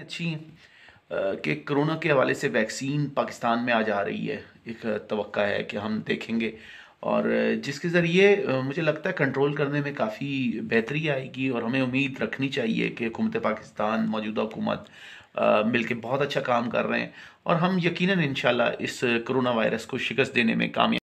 अच्छी कि कोरोना के हवाले से वैक्सीन पाकिस्तान में आ जा रही है एक तो है कि हम देखेंगे और जिसके ज़रिए मुझे लगता है कंट्रोल करने में काफ़ी बेहतरी आएगी और हमें उम्मीद रखनी चाहिए कि हुकूमत पाकिस्तान मौजूदा हुकूमत मिल के बहुत अच्छा काम कर रहे हैं और हम यकीन इन इस कोरोना वायरस को शिकस्त देने में कामयाब